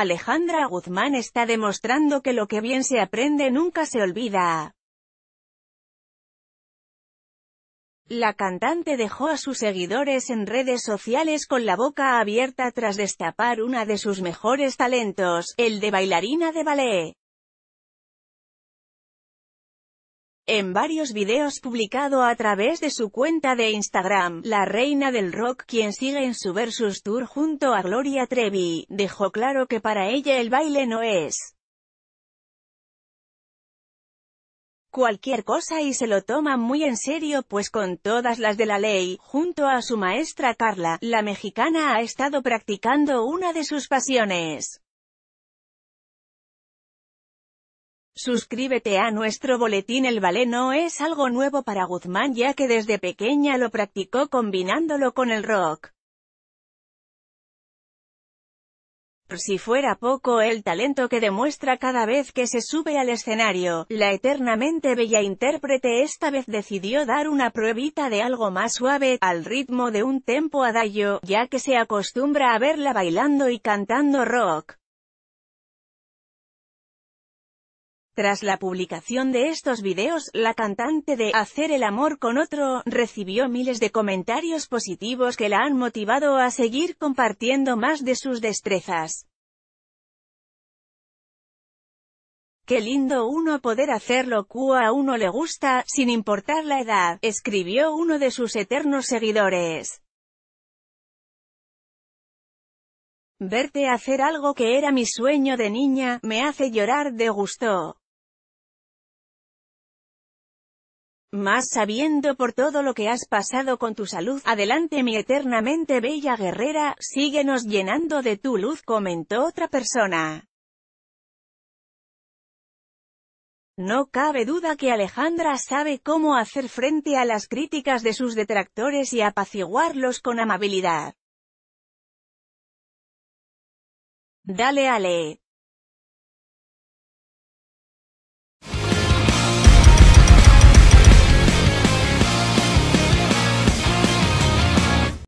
Alejandra Guzmán está demostrando que lo que bien se aprende nunca se olvida. La cantante dejó a sus seguidores en redes sociales con la boca abierta tras destapar una de sus mejores talentos, el de bailarina de ballet. En varios videos publicado a través de su cuenta de Instagram, la reina del rock, quien sigue en su Versus Tour junto a Gloria Trevi, dejó claro que para ella el baile no es cualquier cosa y se lo toma muy en serio pues con todas las de la ley, junto a su maestra Carla, la mexicana ha estado practicando una de sus pasiones. Suscríbete a nuestro boletín El ballet no es algo nuevo para Guzmán ya que desde pequeña lo practicó combinándolo con el rock. Si fuera poco el talento que demuestra cada vez que se sube al escenario, la eternamente bella intérprete esta vez decidió dar una pruebita de algo más suave, al ritmo de un tempo adagio, ya que se acostumbra a verla bailando y cantando rock. Tras la publicación de estos videos, la cantante de Hacer el amor con otro, recibió miles de comentarios positivos que la han motivado a seguir compartiendo más de sus destrezas. Qué lindo uno poder hacer lo que a uno le gusta, sin importar la edad, escribió uno de sus eternos seguidores. Verte hacer algo que era mi sueño de niña, me hace llorar de gusto. Más sabiendo por todo lo que has pasado con tu salud, adelante mi eternamente bella guerrera, síguenos llenando de tu luz, comentó otra persona. No cabe duda que Alejandra sabe cómo hacer frente a las críticas de sus detractores y apaciguarlos con amabilidad. Dale Ale.